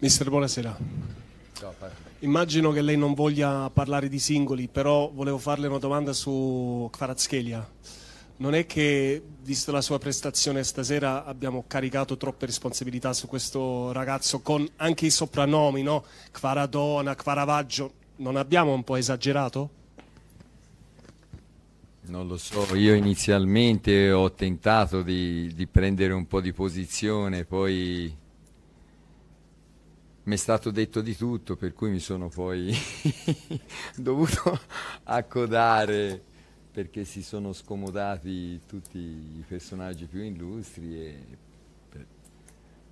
Mister, buonasera. Ciao, Immagino che lei non voglia parlare di singoli, però volevo farle una domanda su Kvaratskhelia. Non è che, vista la sua prestazione stasera, abbiamo caricato troppe responsabilità su questo ragazzo con anche i soprannomi, no? Kvaradona, Kvaravaggio. Non abbiamo un po' esagerato? Non lo so, io inizialmente ho tentato di, di prendere un po' di posizione, poi mi è stato detto di tutto, per cui mi sono poi dovuto accodare perché si sono scomodati tutti i personaggi più illustri. E...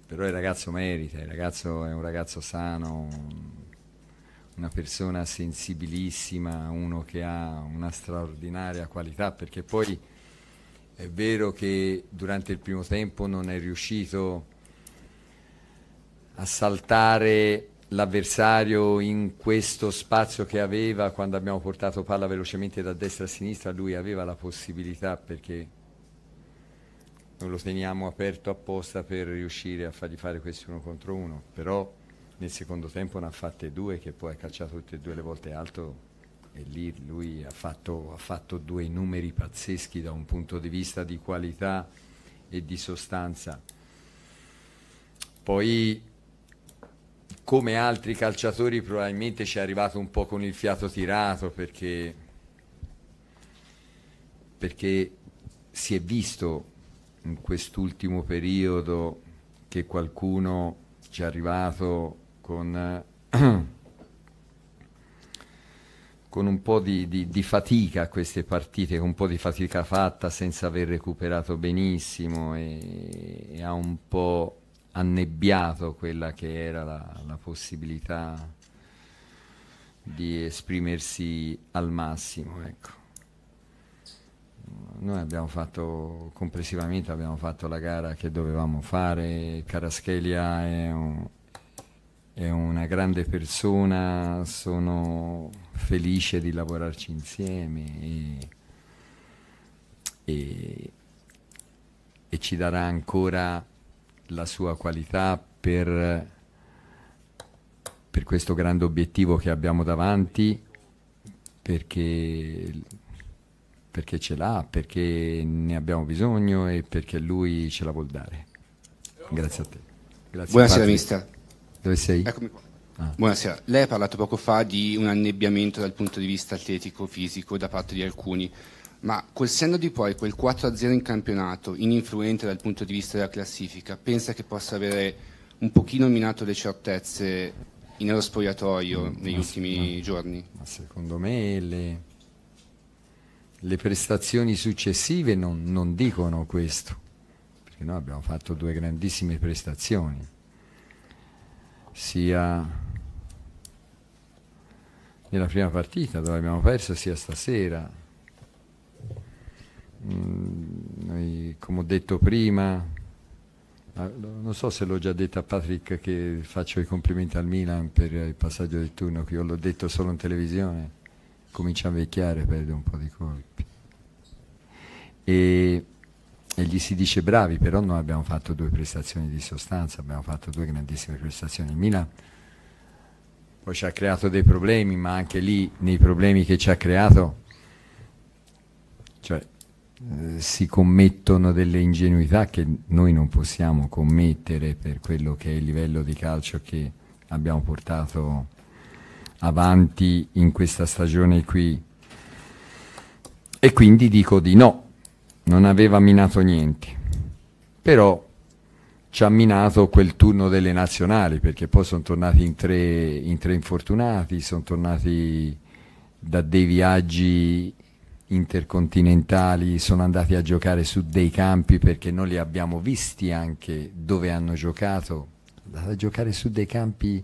Però il ragazzo merita, il ragazzo è un ragazzo sano, una persona sensibilissima, uno che ha una straordinaria qualità, perché poi è vero che durante il primo tempo non è riuscito a a saltare l'avversario in questo spazio che aveva quando abbiamo portato palla velocemente da destra a sinistra lui aveva la possibilità perché non lo teniamo aperto apposta per riuscire a fargli fare questi uno contro uno però nel secondo tempo ne ha fatte due che poi ha calciato tutte e due le volte alto e lì lui ha fatto, ha fatto due numeri pazzeschi da un punto di vista di qualità e di sostanza poi come altri calciatori probabilmente ci è arrivato un po' con il fiato tirato perché, perché si è visto in quest'ultimo periodo che qualcuno ci è arrivato con, con un po' di, di, di, fatica a queste partite, con un po' di fatica fatta senza aver recuperato benissimo e, e ha un po' annebbiato quella che era la, la possibilità di esprimersi al massimo. Ecco. Noi abbiamo fatto, complessivamente abbiamo fatto la gara che dovevamo fare, Caraschelia è, un, è una grande persona, sono felice di lavorarci insieme e, e, e ci darà ancora la sua qualità per, per questo grande obiettivo che abbiamo davanti, perché, perché ce l'ha, perché ne abbiamo bisogno e perché lui ce la vuol dare. Grazie a te. Grazie Buonasera, Patrick. mister. Dove sei? Eccomi qua. Ah. Buonasera, lei ha parlato poco fa di un annebbiamento dal punto di vista atletico, fisico da parte di alcuni. Ma col senno di poi quel 4-0 in campionato, ininfluente dal punto di vista della classifica, pensa che possa avere un pochino minato le certezze nello spogliatoio mm, negli ma, ultimi ma, giorni? Ma secondo me le, le prestazioni successive non, non dicono questo, perché noi abbiamo fatto due grandissime prestazioni, sia nella prima partita dove abbiamo perso sia stasera Mm, noi, come ho detto prima, non so se l'ho già detto a Patrick che faccio i complimenti al Milan per il passaggio del turno, che io l'ho detto solo in televisione, comincia a vecchiare, perde un po' di colpi. E, e gli si dice bravi, però noi abbiamo fatto due prestazioni di sostanza, abbiamo fatto due grandissime prestazioni. Il Milan poi ci ha creato dei problemi, ma anche lì nei problemi che ci ha creato, cioè eh, si commettono delle ingenuità che noi non possiamo commettere per quello che è il livello di calcio che abbiamo portato avanti in questa stagione qui. E quindi dico di no, non aveva minato niente, però ci ha minato quel turno delle nazionali perché poi sono tornati in tre, in tre infortunati, sono tornati da dei viaggi intercontinentali, sono andati a giocare su dei campi perché noi li abbiamo visti anche dove hanno giocato, sono andati a giocare su dei campi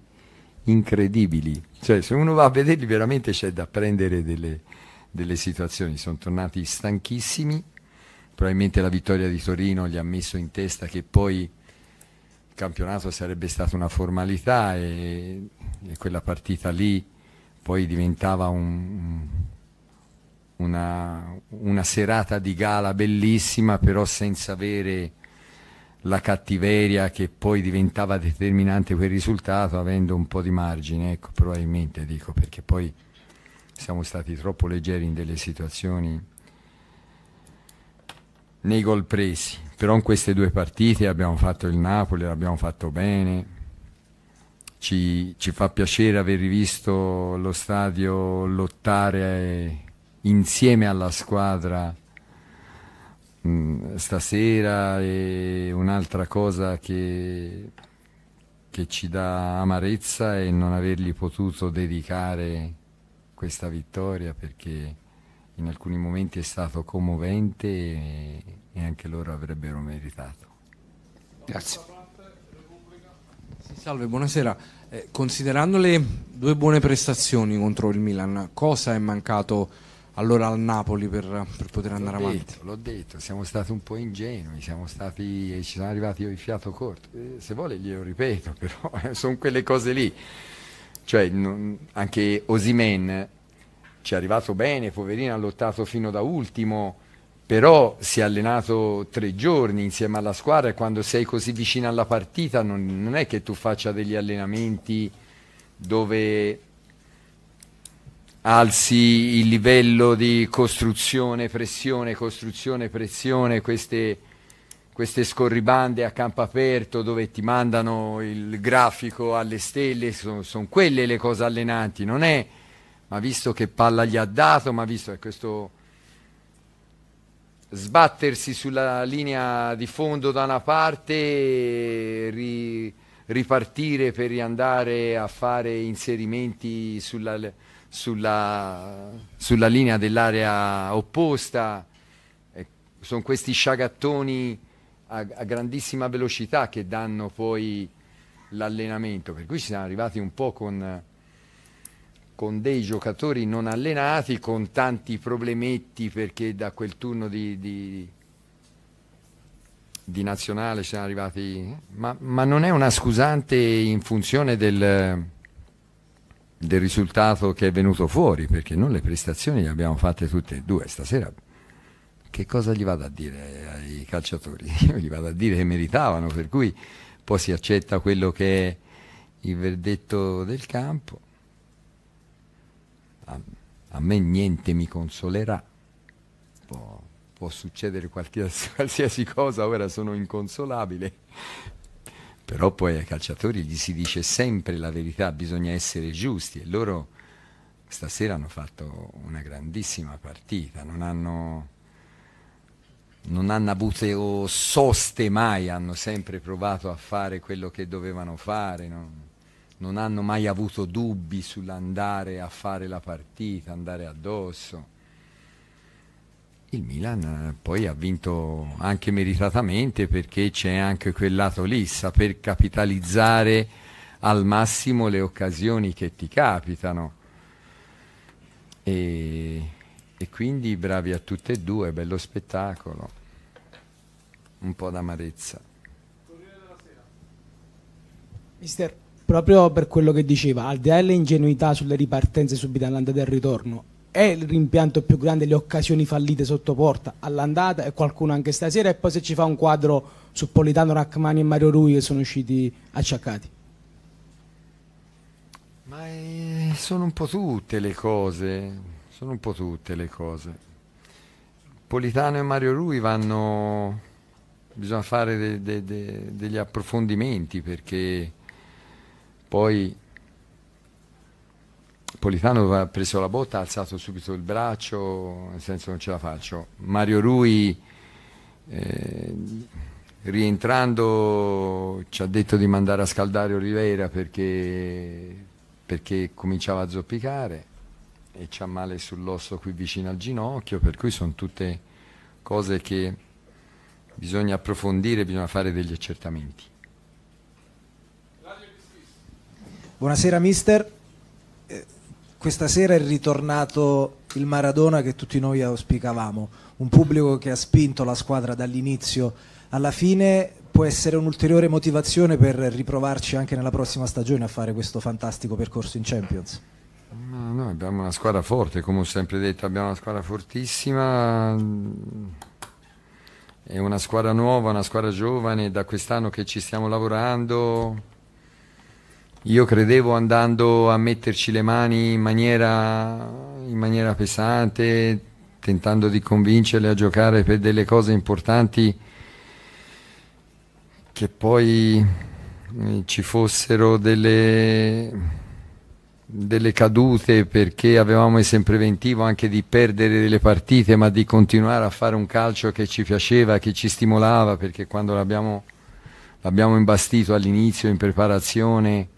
incredibili, cioè se uno va a vederli veramente c'è da prendere delle, delle situazioni, sono tornati stanchissimi, probabilmente la vittoria di Torino gli ha messo in testa che poi il campionato sarebbe stata una formalità e, e quella partita lì poi diventava un, una, una serata di gala bellissima, però senza avere la cattiveria che poi diventava determinante quel risultato, avendo un po' di margine, ecco, probabilmente dico, perché poi siamo stati troppo leggeri in delle situazioni nei gol presi, però in queste due partite abbiamo fatto il Napoli, l'abbiamo fatto bene, ci, ci, fa piacere aver rivisto lo stadio lottare insieme alla squadra mh, mm, stasera e un'altra cosa che, che ci dà amarezza è non avergli potuto dedicare questa vittoria perché in alcuni momenti è stato commovente e, e anche loro avrebbero meritato. Grazie. Salve, buonasera. Eh, considerando le due buone prestazioni contro il Milan, cosa è mancato? allora al Napoli per, per poter andare l'ho avanti. l'ho detto, siamo stati un po' ingenui, stati, eh, ci sono arrivati io il fiato corto. Eh, se vuole glielo ripeto, però eh, sono quelle cose lì. Cioè, non, anche Osimen eh, ci è arrivato bene, poverino, ha lottato fino da ultimo, però si è allenato tre giorni insieme alla squadra e quando sei così vicino alla partita non, non è che tu faccia degli allenamenti dove alzi il livello di costruzione, pressione, costruzione, pressione, queste, queste scorribande a campo aperto dove ti mandano il grafico alle stelle, sono, sono quelle le cose allenanti, non è ma visto che palla gli ha dato, ma visto che questo sbattersi sulla linea di fondo da una parte, ri, ripartire per riandare a fare inserimenti sulla sulla, sulla linea dell'area opposta. Eh, sono questi sciagattoni a, a, grandissima velocità che danno poi l'allenamento, per cui ci siamo arrivati un po' con, con dei giocatori non allenati, con tanti problemetti perché da quel turno di, di di nazionale siamo arrivati, ma, ma, non è una scusante in funzione del, del risultato che è venuto fuori, perché non le prestazioni le abbiamo fatte tutte e due stasera. Che cosa gli vado a dire ai calciatori? Io gli vado a dire che meritavano, per cui poi si accetta quello che è il verdetto del campo. A, a me niente mi consolerà. Può, può succedere qualsiasi, qualsiasi cosa, ora sono inconsolabile, però poi ai calciatori gli si dice sempre la verità, bisogna essere giusti e loro stasera hanno fatto una grandissima partita, non hanno, non hanno avuto soste mai, hanno sempre provato a fare quello che dovevano fare, non, non hanno mai avuto dubbi sull'andare a fare la partita, andare addosso il Milan eh, poi ha vinto anche meritatamente perché c'è anche quel lato lì, saper capitalizzare al massimo le occasioni che ti capitano. E, e quindi bravi a tutte e due, bello spettacolo, un po' d'amarezza. Mister, proprio per quello che diceva, al di là delle ingenuità sulle ripartenze subite all'andata del ritorno, è il rimpianto più grande le occasioni fallite sotto porta all'andata e qualcuno anche stasera e poi se ci fa un quadro su Politano, Rachmani e Mario Rui che sono usciti acciaccati ma è... Eh, sono un po' tutte le cose sono un po' tutte le cose Politano e Mario Rui vanno bisogna fare de de de degli approfondimenti perché poi Napolitano ha preso la botta, ha alzato subito il braccio, nel senso non ce la faccio. Mario Rui eh, rientrando ci ha detto di mandare a scaldare Oliveira perché, perché cominciava a zoppicare e c'ha male sull'osso qui vicino al ginocchio, per cui sono tutte cose che bisogna approfondire, bisogna fare degli accertamenti. Buonasera mister questa sera è ritornato il Maradona che tutti noi auspicavamo, un pubblico che ha spinto la squadra dall'inizio alla fine può essere un'ulteriore motivazione per riprovarci anche nella prossima stagione a fare questo fantastico percorso in Champions. No, no, abbiamo una squadra forte, come ho sempre detto, abbiamo una squadra fortissima, è una squadra nuova, una squadra giovane, da quest'anno che ci stiamo lavorando io credevo andando a metterci le mani in maniera, in maniera pesante, tentando di convincerle a giocare per delle cose importanti che poi eh, ci fossero delle, delle cadute perché avevamo in preventivo anche di perdere delle partite ma di continuare a fare un calcio che ci piaceva, che ci stimolava perché quando l'abbiamo, imbastito all'inizio in preparazione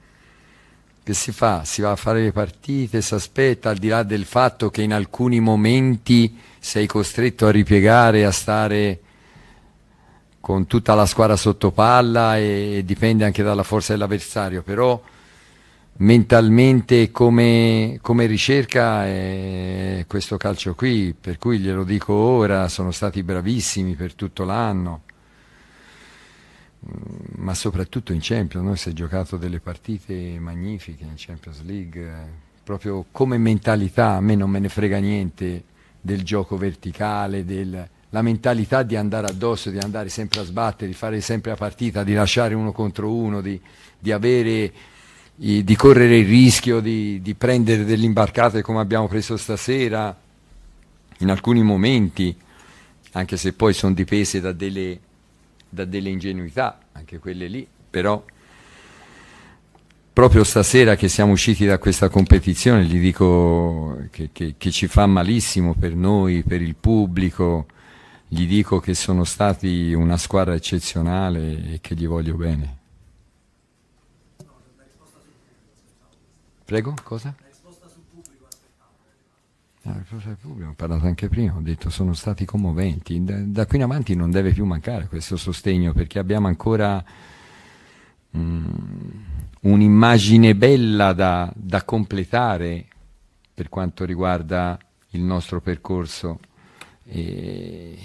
che si fa? Si va a fare le partite, si aspetta, al di là del fatto che in alcuni momenti sei costretto a ripiegare, a stare con tutta la squadra sotto palla e, e dipende anche dalla forza dell'avversario, però mentalmente come, come ricerca è questo calcio qui, per cui glielo dico ora, sono stati bravissimi per tutto l'anno ma soprattutto in Champions, no? si è giocato delle partite magnifiche in Champions League, proprio come mentalità, a me non me ne frega niente del gioco verticale, del, la mentalità di andare addosso, di andare sempre a sbattere, di fare sempre la partita, di lasciare uno contro uno, di, di, avere, di correre il rischio di, di prendere delle imbarcate come abbiamo preso stasera in alcuni momenti, anche se poi sono dipese da delle da delle ingenuità, anche quelle lì, però proprio stasera che siamo usciti da questa competizione, gli dico che, che, che, ci fa malissimo per noi, per il pubblico, gli dico che sono stati una squadra eccezionale e che gli voglio bene. Prego, cosa? Pubblico, eh, ho parlato anche prima, ho detto sono stati commoventi. Da, da, qui in avanti non deve più mancare questo sostegno perché abbiamo ancora mm, un'immagine bella da, da, completare per quanto riguarda il nostro percorso e,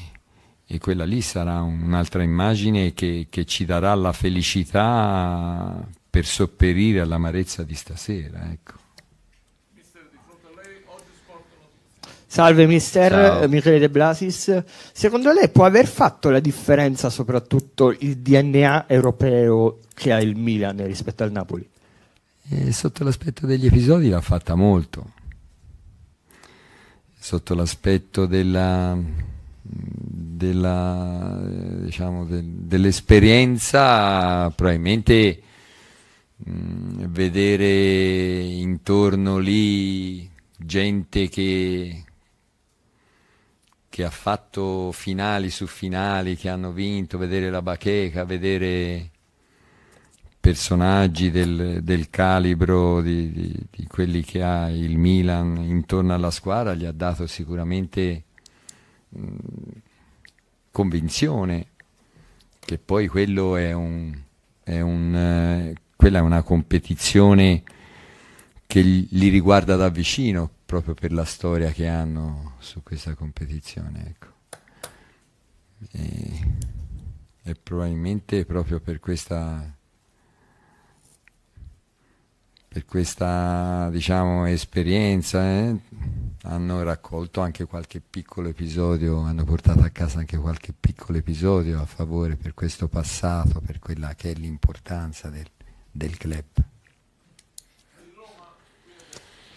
e quella lì sarà un'altra immagine che, che, ci darà la felicità per sopperire all'amarezza di stasera. Ecco. Salve mister Ciao. Michele De Blasis, secondo lei può aver fatto la differenza soprattutto il DNA europeo che ha il Milan rispetto al Napoli? Eh, sotto l'aspetto degli episodi l'ha fatta molto, sotto l'aspetto della, della, eh, diciamo, de, dell'esperienza probabilmente mh, mm, vedere intorno lì gente che che ha fatto finali su finali, che hanno vinto, vedere la bacheca, vedere personaggi del, del calibro di, di, di, quelli che ha il Milan intorno alla squadra gli ha dato sicuramente mh, convinzione che poi quello è un, è un, eh, quella è una competizione che li riguarda da vicino proprio per la storia che hanno su questa competizione. Ecco. E, e, probabilmente proprio per questa, per questa diciamo, esperienza eh, hanno raccolto anche qualche piccolo episodio, hanno portato a casa anche qualche piccolo episodio a favore per questo passato, per quella che è l'importanza del, del club.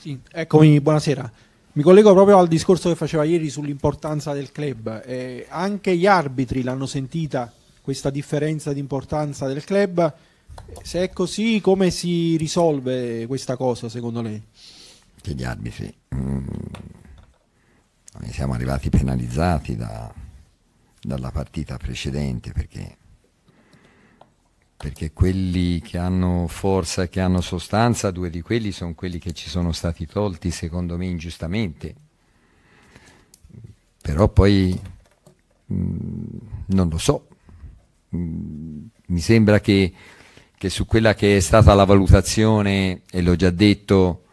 Sì, eccomi, buonasera. Mi collego proprio al discorso che faceva ieri sull'importanza del club. Eh, anche gli arbitri l'hanno sentita questa differenza di importanza del club. Se è così, come si risolve questa cosa secondo lei? Che gli arbitri. Mm. Noi siamo arrivati penalizzati da, dalla partita precedente perché perché quelli che hanno forza, e che hanno sostanza, due di quelli sono quelli che ci sono stati tolti, secondo me, ingiustamente. Però poi mh, mm, non lo so. Mh, mm, mi sembra che, che, su quella che è stata la valutazione, e l'ho già detto,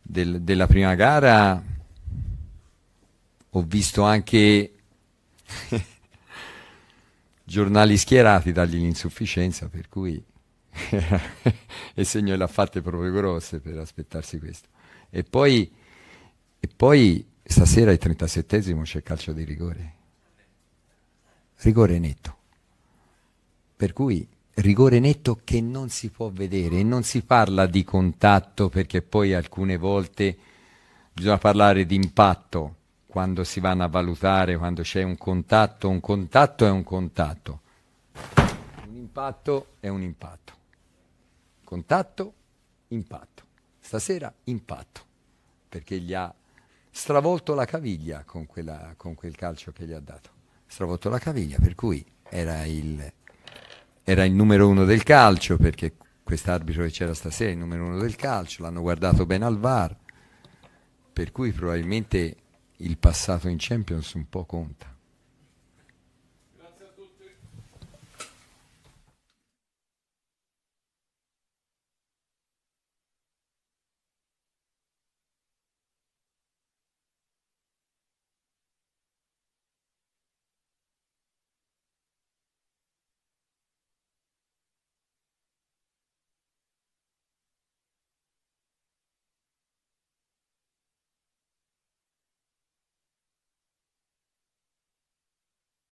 del, della prima gara, ho visto anche giornali schierati dagli insufficienza, per cui il segno l'ha fatte proprio grosse per aspettarsi questo. E poi, e poi stasera il 37 c'è calcio di rigore. Rigore netto. Per cui rigore netto che non si può vedere e non si parla di contatto perché poi alcune volte bisogna parlare di impatto quando si vanno a valutare, quando c'è un contatto, un contatto è un contatto, un impatto è un impatto. Contatto, impatto. Stasera impatto, perché gli ha stravolto la caviglia con, quella, con quel calcio che gli ha dato. Stravolto la caviglia, per cui era il, era il numero uno del calcio, perché quest'arbitro che c'era stasera è il numero uno del calcio, l'hanno guardato bene al VAR, per cui probabilmente il passato in Champions un po' conta.